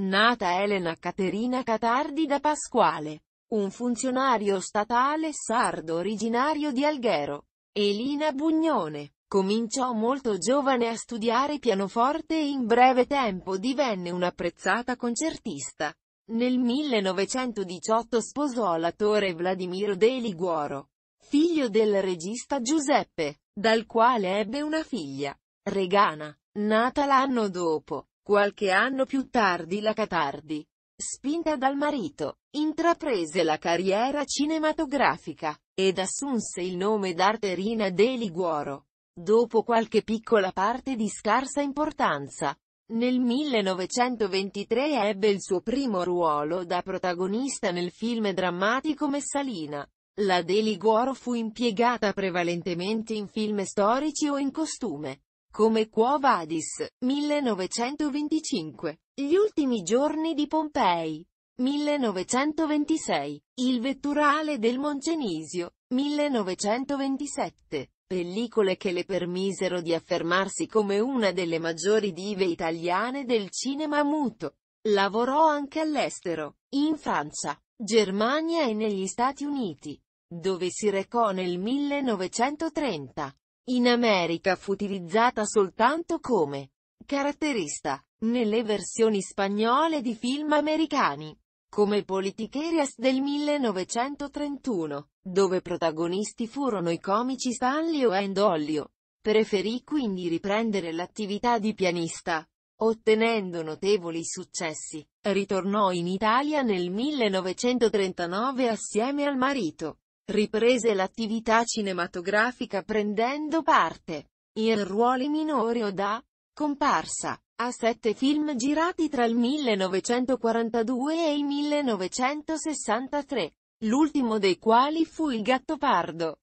Nata Elena Caterina Catardi da Pasquale, un funzionario statale sardo originario di Alghero. Elina Bugnone. Cominciò molto giovane a studiare pianoforte e in breve tempo divenne un'apprezzata concertista. Nel 1918 sposò l'attore Vladimiro De Liguoro, figlio del regista Giuseppe, dal quale ebbe una figlia, Regana, nata l'anno dopo. Qualche anno più tardi la Catardi, spinta dal marito, intraprese la carriera cinematografica, ed assunse il nome d'arterina De Liguoro. Dopo qualche piccola parte di scarsa importanza, nel 1923 ebbe il suo primo ruolo da protagonista nel film drammatico Messalina. La Deliguoro fu impiegata prevalentemente in film storici o in costume. Come Quo Vadis, 1925. Gli ultimi giorni di Pompei. 1926. Il vetturale del Moncenisio. 1927. Pellicole che le permisero di affermarsi come una delle maggiori dive italiane del cinema muto. Lavorò anche all'estero, in Francia, Germania e negli Stati Uniti, dove si recò nel 1930. In America fu utilizzata soltanto come caratterista nelle versioni spagnole di film americani, come Politiquerias del 1931, dove protagonisti furono i comici Stanlio e Endolio. Preferì quindi riprendere l'attività di pianista. Ottenendo notevoli successi, ritornò in Italia nel 1939 assieme al marito, Riprese l'attività cinematografica prendendo parte, in ruoli minori o da, comparsa, a sette film girati tra il 1942 e il 1963, l'ultimo dei quali fu Il Gattopardo.